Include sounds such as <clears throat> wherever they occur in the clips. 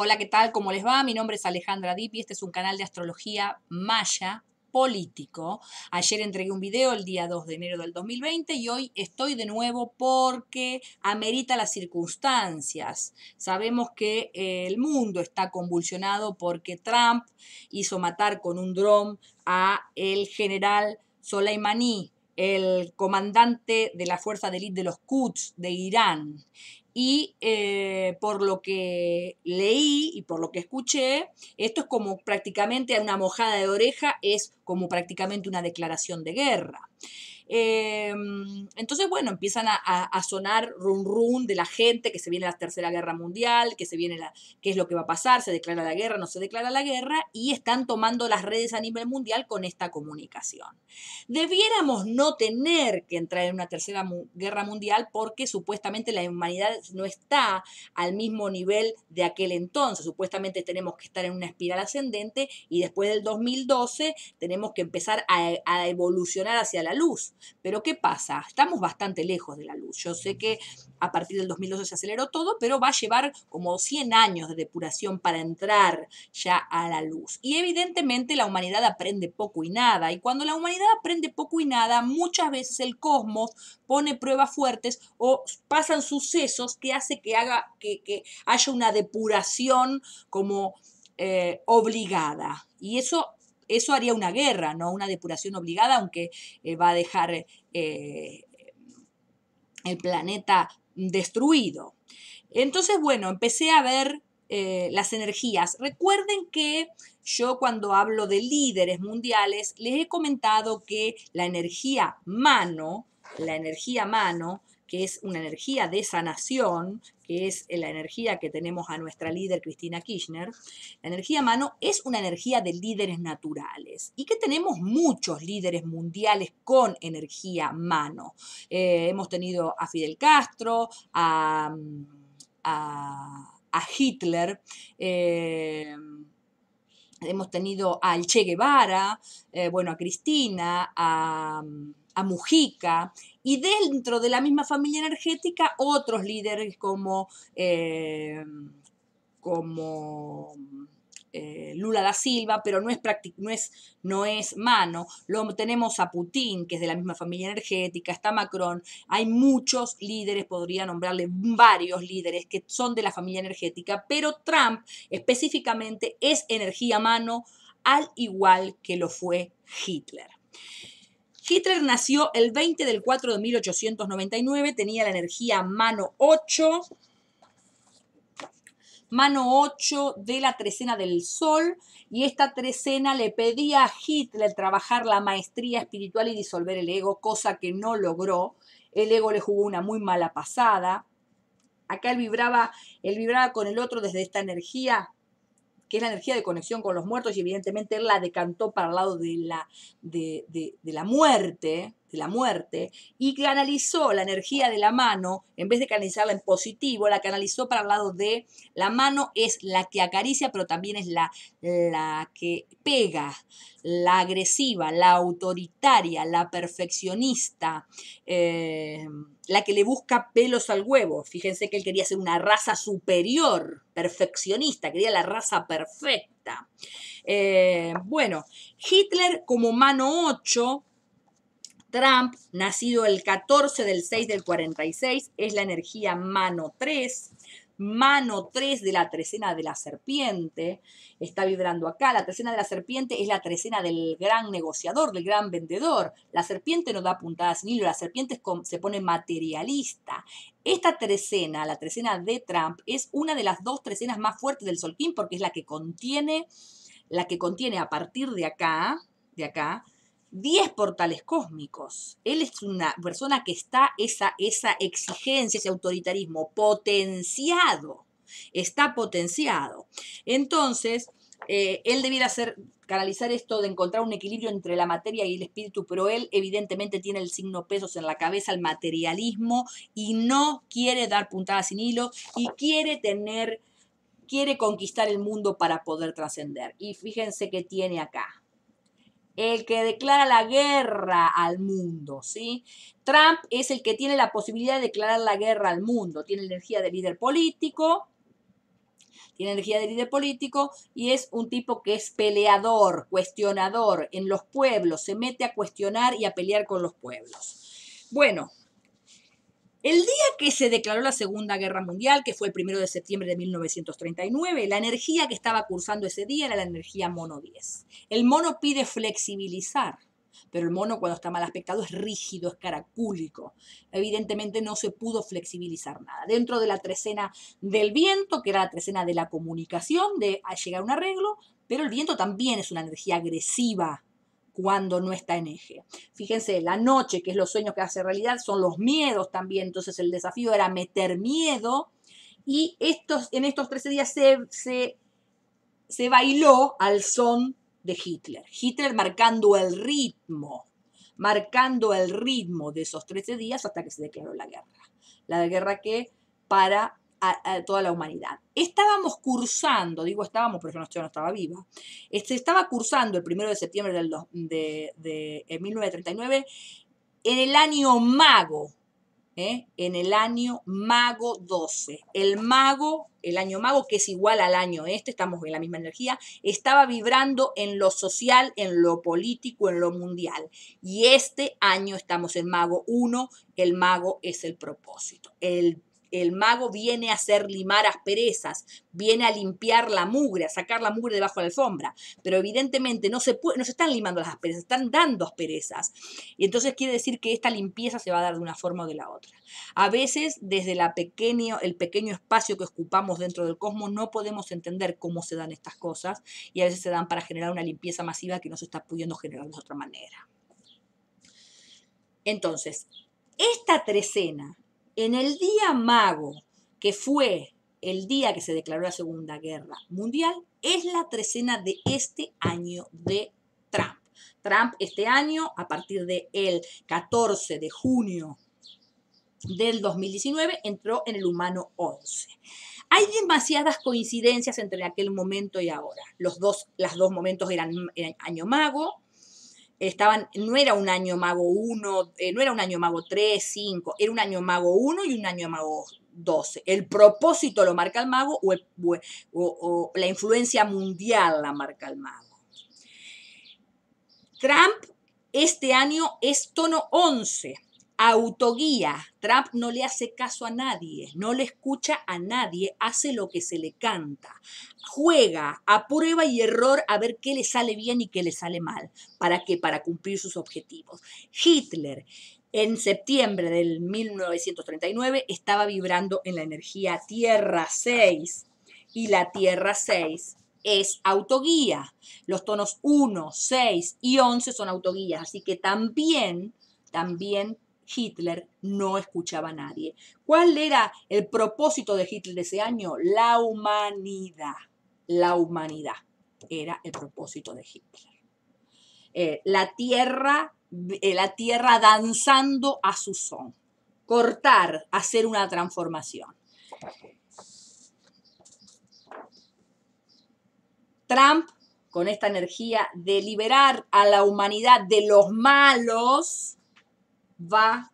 Hola, ¿qué tal? ¿Cómo les va? Mi nombre es Alejandra Dippi, este es un canal de astrología maya político. Ayer entregué un video el día 2 de enero del 2020 y hoy estoy de nuevo porque amerita las circunstancias. Sabemos que eh, el mundo está convulsionado porque Trump hizo matar con un dron a el general Soleimani, el comandante de la fuerza de élite de los Quds de Irán y eh, por lo que leí y por lo que escuché, esto es como prácticamente una mojada de oreja, es como prácticamente una declaración de guerra. Em, entonces, bueno, empiezan a, sonar run run de la gente que se viene la Tercera Guerra Mundial, que se viene la, qué es lo que va a pasar, se declara la guerra, no se declara la guerra, y están tomando las redes a nivel mundial con esta comunicación. Debiéramos no tener que entrar en una Tercera Guerra Mundial porque supuestamente la humanidad no está al mismo nivel de aquel entonces. Supuestamente tenemos que estar en una espiral ascendente y después del 2012 tenemos que empezar a evolucionar hacia la luz. Pero ¿qué pasa? Estamos bastante lejos de la luz. Yo sé que a partir del 2012 se aceleró todo, pero va a llevar como 100 años de depuración para entrar ya a la luz. Y evidentemente la humanidad aprende poco y nada. Y cuando la humanidad aprende poco y nada, muchas veces el cosmos pone pruebas fuertes o pasan sucesos que hace que, haga, haya una depuración como eh, obligada. Y eso eso haría una guerra, no una depuración obligada, aunque eh, va a dejar eh, el planeta destruido. Entonces, bueno, empecé a ver eh, las energías. Recuerden que yo cuando hablo de líderes mundiales les he comentado que la energía mano, la energía mano, que es una energía de sanación, que es la energía que tenemos a nuestra líder Cristina Kirchner, la energía mano es una energía de líderes naturales y que tenemos muchos líderes mundiales con energía mano. Eh, hemos tenido a Fidel Castro, a, Hitler. Eh, hemos tenido al Che Guevara, eh, bueno, a Cristina, a, a Mujica, y dentro de la misma familia energética otros líderes como, eh, como eh, Lula da Silva, pero no es, no, es, no es mano. Lo, tenemos a Putin, que es de la misma familia energética, está Macron, hay muchos líderes, podría nombrarle varios líderes que son de la familia energética, pero Trump específicamente es energía mano al igual que lo fue Hitler. Hitler nació el 20 del 4 de 1899, tenía la energía mano 8, mano 8 de la trecena del sol, y esta trecena le pedía a Hitler trabajar la maestría espiritual y disolver el ego, cosa que no logró. El ego le jugó una muy mala pasada. Acá él vibraba, él vibraba con el otro desde esta energía que es la energía de conexión con los muertos, y evidentemente él la decantó para el lado de la, de, de, de la muerte, de la muerte, y canalizó la energía de la mano, en vez de canalizarla en positivo, la canalizó para el lado de la mano es la que acaricia, pero también es la, la que pega, la agresiva, la autoritaria, la perfeccionista, em, la que le busca pelos al huevo. Fíjense que él quería ser una raza superior, perfeccionista, quería la raza perfecta. Eh, bueno, Hitler como mano 8 Trump, nacido el 14 del 6 del 46, es la energía mano 3, mano 3 de la trecena de la serpiente, está vibrando acá, la trecena de la serpiente es la trecena del gran negociador, del gran vendedor, la serpiente no da puntadas ni hilo, la serpiente se pone materialista. Esta trecena, la trecena de Trump, es una de las dos trecenas más fuertes del Solquín porque es la que contiene, la que contiene a partir de acá, de acá, 10 portales cósmicos. Él es una persona que está esa, esa exigencia, ese autoritarismo potenciado. Está potenciado. Entonces, eh, él debiera hacer, canalizar esto de encontrar un equilibrio entre la materia y el espíritu, pero él evidentemente tiene el signo pesos en la cabeza, el materialismo, y no quiere dar puntadas sin hilo y quiere tener, quiere conquistar el mundo para poder trascender. Y fíjense que tiene acá el que declara la guerra al mundo, ¿sí? Trump es el que tiene la posibilidad de declarar la guerra al mundo, tiene energía de líder político, tiene energía de líder político y es un tipo que es peleador, cuestionador en los pueblos, se mete a cuestionar y a pelear con los pueblos. Bueno, el día que se declaró la Segunda Guerra Mundial, que fue el primero de septiembre de 1939, la energía que estaba cursando ese día era la energía mono 10. El mono pide flexibilizar, pero el mono cuando está mal aspectado es rígido, es caracúlico. Evidentemente no se pudo flexibilizar nada. Dentro de la trecena del viento, que era la trecena de la comunicación, de llegar a un arreglo, pero el viento también es una energía agresiva, cuando no está en eje. Fíjense, la noche, que es los sueños que hace realidad, son los miedos también. Entonces el desafío era meter miedo y estos, en estos 13 días se, se bailó al son de Hitler. Hitler marcando el ritmo, marcando el ritmo de esos 13 días hasta que se declaró la guerra. La guerra que para a, toda la humanidad. Estábamos cursando, digo estábamos, pero yo no, no estaba viva, este, estaba cursando el primero de septiembre del, de, de, 1939 en el año mago, ¿eh? en el año mago 12. El mago, el año mago, que es igual al año este, estamos en la misma energía, estaba vibrando en lo social, en lo político, en lo mundial. Y este año estamos en mago 1, el mago es el propósito. El el mago viene a hacer limar asperezas, viene a limpiar la mugre, a sacar la mugre debajo de la alfombra, pero evidentemente no se, no se están limando las asperezas, están dando asperezas. Y entonces quiere decir que esta limpieza se va a dar de una forma o de la otra. A veces, desde la el pequeño espacio que ocupamos dentro del cosmos, no podemos entender cómo se dan estas cosas y a veces se dan para generar una limpieza masiva que no se está pudiendo generar de otra manera. Entonces, esta trecena en el día mago, que fue el día que se declaró la Segunda Guerra Mundial, es la trecena de este año de Trump. Trump este año, a partir del 14 de junio del 2019, entró en el humano 11. Hay demasiadas coincidencias entre aquel momento y ahora. Los dos, las dos momentos eran año mago, estaban, no era un año mago 1, eh, no era un año mago 3, 5, era un año mago 1 y un año mago 12. El propósito lo marca el mago o la influencia mundial la marca el mago. Trump este año es tono 11 autoguía. Trump no le hace caso a nadie, no le escucha a nadie, hace lo que se le canta. Juega a prueba y error a ver qué le sale bien y qué le sale mal. ¿Para qué? Para cumplir sus objetivos. Hitler en septiembre del 1939 estaba vibrando en la energía Tierra 6 y la Tierra 6 es autoguía. Los tonos 1, 6 y 11 son autoguías, así que también también Hitler no escuchaba a nadie. ¿Cuál era el propósito de Hitler ese año? La humanidad. La humanidad era el propósito de Hitler. Eh, la tierra, eh, la tierra danzando a su son. Cortar, hacer una transformación. Trump, con esta energía de liberar a la humanidad de los malos, va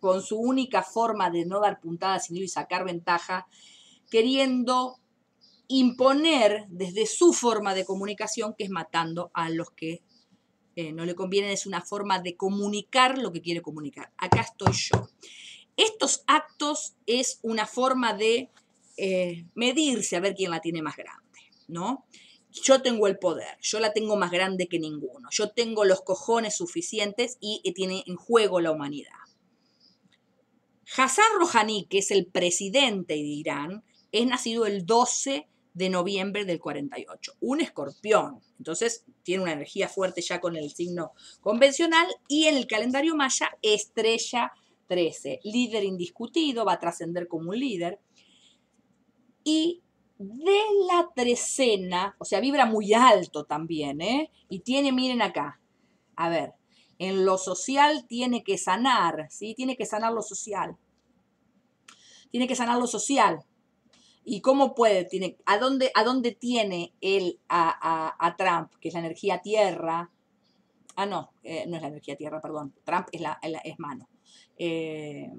con su única forma de no dar puntadas sin y sacar ventaja, queriendo imponer desde su forma de comunicación, que es matando a los que eh, no le convienen, es una forma de comunicar lo que quiere comunicar. Acá estoy yo. Estos actos es una forma de eh, medirse a ver quién la tiene más grande, ¿no? yo tengo el poder, yo la tengo más grande que ninguno, yo tengo los cojones suficientes y tiene en juego la humanidad. Hassan Rouhani, que es el presidente de Irán, es nacido el 12 de noviembre del 48, un escorpión, entonces tiene una energía fuerte ya con el signo convencional y en el calendario maya estrella 13, líder indiscutido, va a trascender como un líder y de la trecena, o sea, vibra muy alto también, ¿eh? Y tiene, miren acá, a ver, en lo social tiene que sanar, ¿sí? Tiene que sanar lo social. Tiene que sanar lo social. ¿Y cómo puede? Tiene, ¿a, dónde, ¿A dónde tiene él a, Trump, que es la energía tierra? Ah, no, eh, no es la energía tierra, perdón. Trump es, la, es mano. Eh,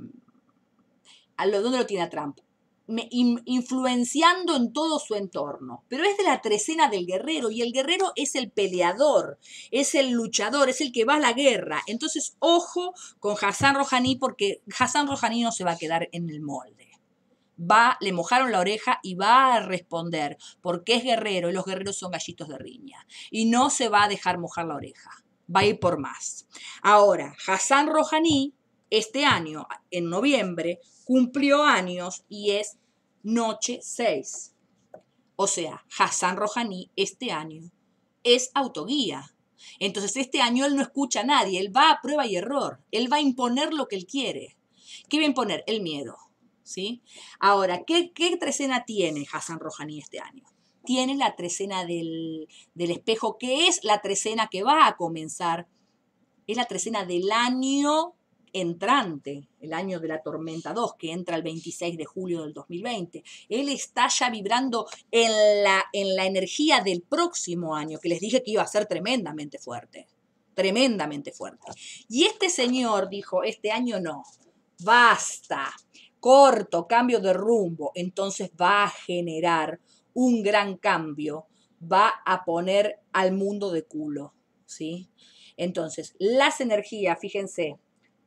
¿a ¿Dónde lo tiene a Trump? influenciando en todo su entorno. Pero es de la trecena del guerrero y el guerrero es el peleador, es el luchador, es el que va a la guerra. Entonces, ojo con Hassan Rohani porque Hassan Rohaní no se va a quedar en el molde. Va, le mojaron la oreja y va a responder porque es guerrero y los guerreros son gallitos de riña. Y no se va a dejar mojar la oreja, va a ir por más. Ahora, Hassan Rohaní este año, en noviembre, cumplió años y es noche 6. O sea, Hassan Rohani este año es autoguía. Entonces este año él no escucha a nadie, él va a prueba y error, él va a imponer lo que él quiere. ¿Qué va a imponer? El miedo. ¿sí? Ahora, ¿qué, qué trecena tiene Hassan Rohani este año? Tiene la trecena del, del espejo, que es la trecena que va a comenzar. Es la trecena del año entrante, el año de la tormenta 2, que entra el 26 de julio del 2020. Él está ya vibrando en la, en la energía del próximo año, que les dije que iba a ser tremendamente fuerte, tremendamente fuerte. Y este señor dijo, este año no, basta, corto, cambio de rumbo, entonces va a generar un gran cambio, va a poner al mundo de culo, ¿sí? Entonces, las energías, fíjense,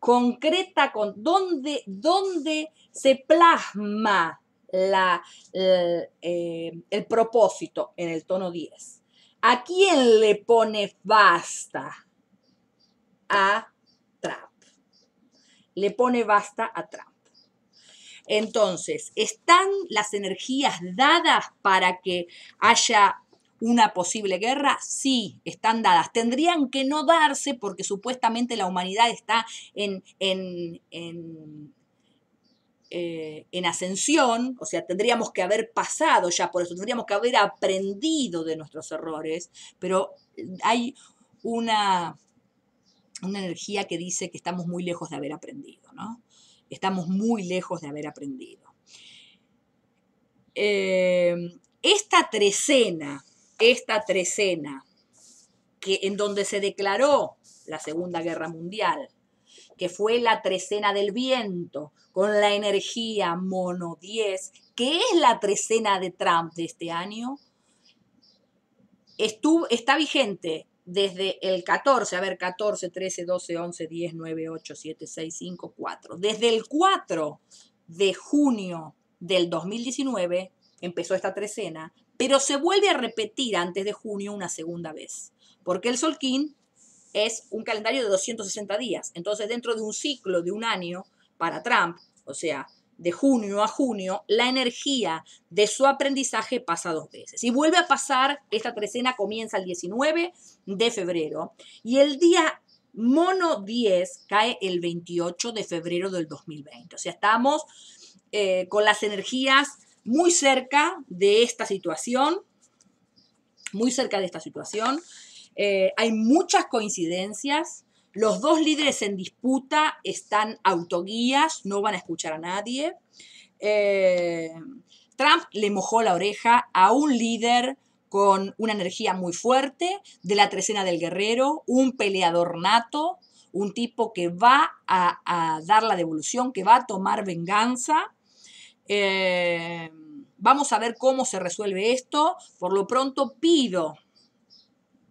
concreta, con dónde, dónde se plasma la, el, eh, el propósito en el tono 10. ¿A quién le pone basta? A Trump. Le pone basta a Trump. Entonces, ¿están las energías dadas para que haya una posible guerra? Sí, están dadas. Tendrían que no darse porque supuestamente la humanidad está eh, en, ascensión, o sea, tendríamos que haber pasado ya por eso, tendríamos que haber aprendido de nuestros errores, pero hay una, una energía que dice que estamos muy lejos de haber aprendido, ¿no? Estamos muy lejos de haber aprendido. Eh, esta trecena esta trecena, que, en donde se declaró la Segunda Guerra Mundial, que fue la trecena del viento, con la energía mono 10, que es la trecena de Trump de este año, está vigente desde el 14, a ver, 14, 13, 12, 11, 10, 9, 8, 7, 6, 5, 4. Desde el 4 de junio del 2019 empezó esta trecena pero se vuelve a repetir antes de junio una segunda vez, porque el Solquín es un calendario de 260 días. Entonces, dentro de un ciclo de un año para Trump, o sea, de junio a junio, la energía de su aprendizaje pasa dos veces. Y vuelve a pasar, esta trecena comienza el 19 de febrero y el día mono 10 cae el 28 de febrero del 2020. O sea, estamos eh, con las energías muy cerca de esta situación, muy cerca de esta situación. Eh, hay muchas coincidencias. Los dos líderes en disputa están autoguías, no van a escuchar a nadie. Eh, Trump le mojó la oreja a un líder con una energía muy fuerte, de la trecena del guerrero, un peleador nato, un tipo que va a dar la devolución, que va a tomar venganza. Eh, vamos a ver cómo se resuelve esto. Por lo pronto pido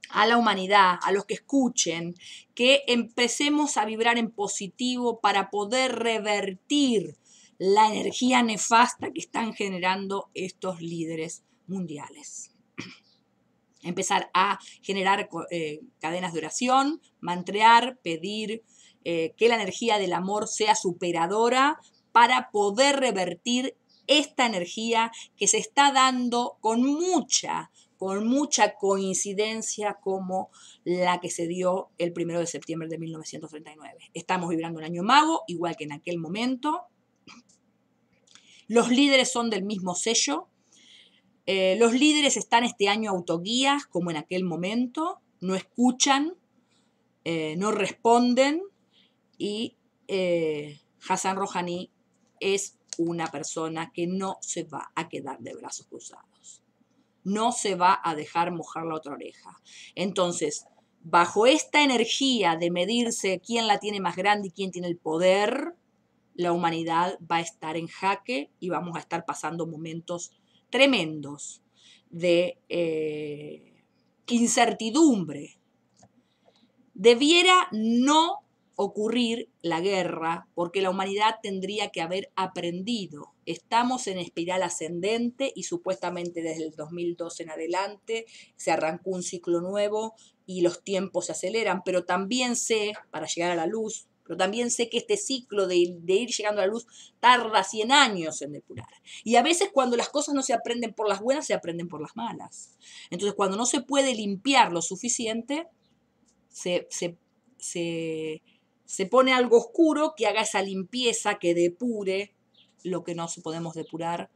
a la humanidad, a los que escuchen, que empecemos a vibrar en positivo para poder revertir la energía nefasta que están generando estos líderes mundiales. <clears throat> Empezar a generar eh, cadenas de oración, mantrear, pedir eh, que la energía del amor sea superadora para poder revertir esta energía que se está dando con mucha, con mucha coincidencia como la que se dio el primero de septiembre de 1939. Estamos vibrando un año mago, igual que en aquel momento. Los líderes son del mismo sello. Eh, los líderes están este año autoguías, como en aquel momento. No escuchan, eh, no responden. Y eh, Hassan Rouhani es una persona que no se va a quedar de brazos cruzados. No se va a dejar mojar la otra oreja. Entonces, bajo esta energía de medirse quién la tiene más grande y quién tiene el poder, la humanidad va a estar en jaque y vamos a estar pasando momentos tremendos de eh, incertidumbre. Debiera no ocurrir la guerra porque la humanidad tendría que haber aprendido. Estamos en espiral ascendente y supuestamente desde el 2012 en adelante se arrancó un ciclo nuevo y los tiempos se aceleran, pero también sé, para llegar a la luz, pero también sé que este ciclo de, ir llegando a la luz tarda 100 años en depurar. Y a veces cuando las cosas no se aprenden por las buenas, se aprenden por las malas. Entonces cuando no se puede limpiar lo suficiente, se se pone algo oscuro que haga esa limpieza, que depure lo que no podemos depurar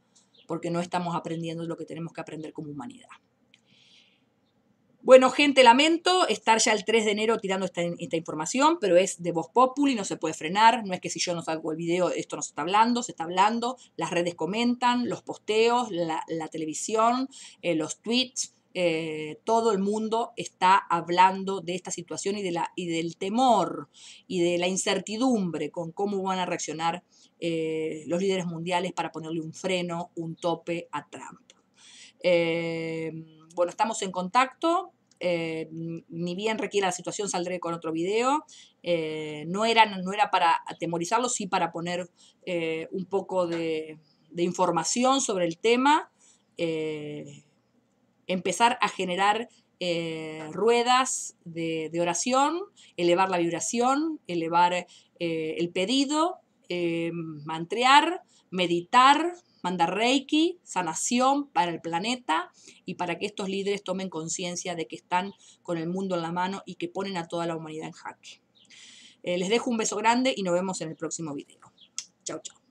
porque no estamos aprendiendo lo que tenemos que aprender como humanidad. Bueno, gente, lamento estar ya el 3 de enero tirando esta, información, pero es de voz populi, no se puede frenar. No es que si yo no hago el video, esto no se está hablando, se está hablando. Las redes comentan, los posteos, la, televisión, eh, los tweets, eh, todo el mundo está hablando de esta situación y, de la, y del temor y de la incertidumbre con cómo van a reaccionar eh, los líderes mundiales para ponerle un freno, un tope a Trump. Eh, bueno, estamos en contacto. ni bien requiera la situación, saldré con otro video. no, era, no era para atemorizarlo, sí para poner un poco de, de, información sobre el tema empezar a generar eh, ruedas de, oración, elevar la vibración, elevar eh, el pedido, eh, mantrear, meditar, mandar reiki, sanación para el planeta y para que estos líderes tomen conciencia de que están con el mundo en la mano y que ponen a toda la humanidad en jaque. les dejo un beso grande y nos vemos en el próximo video. Chau, chao.